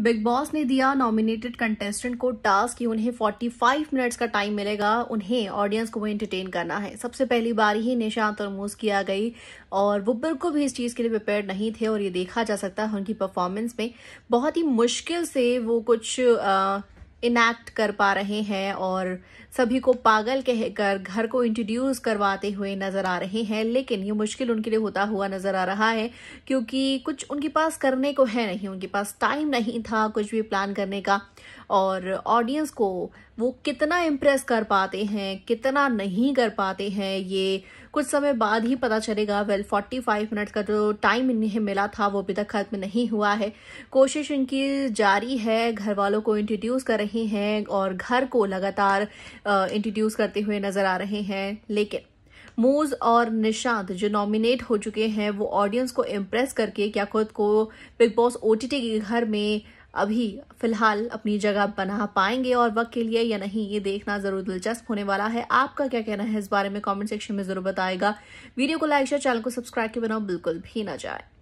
big boss ने दिया nominated contestant को टास्क कि उन्हें 45 मिनट्स का टाइम मिलेगा उन्हें ऑडियंस को एंटरटेन करना है सबसे पहली बार ही निशांत और मूस किया गई और वो बिल्कुल भी इस चीज़ के लिए प्रिपेयर नहीं थे और ये देखा जा सकता है उनकी परफॉर्मेंस में बहुत ही मुश्किल से वो कुछ आ, इनैक्ट कर पा रहे हैं और सभी को पागल कहकर घर को इंट्रोड्यूस करवाते हुए नजर आ रहे हैं लेकिन ये मुश्किल उनके लिए होता हुआ नजर आ रहा है क्योंकि कुछ उनके पास करने को है नहीं उनके पास टाइम नहीं था कुछ भी प्लान करने का और ऑडियंस को वो कितना इम्प्रेस कर पाते हैं कितना नहीं कर पाते हैं ये कुछ समय बाद ही पता चलेगा वेल फोर्टी फाइव मिनट का जो टाइम इन्हें मिला था वो अभी तक खत्म नहीं हुआ है कोशिश इनकी जारी है घर वालों को इंट्रोड्यूस कर रहे हैं और घर को लगातार इंट्रोड्यूस करते हुए नजर आ रहे हैं लेकिन मूज और निशांत जो नॉमिनेट हो चुके हैं वो ऑडियंस को इम्प्रेस करके क्या खुद को बिग बॉस ओ के घर में अभी फिलहाल अपनी जगह बना पाएंगे और वक्त के लिए या नहीं ये देखना ज़रूर दिलचस्प होने वाला है आपका क्या कहना है इस बारे में कॉमेंट सेक्शन में ज़रूर बताएगा वीडियो को लाइक शेयर चैनल को सब्सक्राइब के बनाओ बिल्कुल भी ना जाए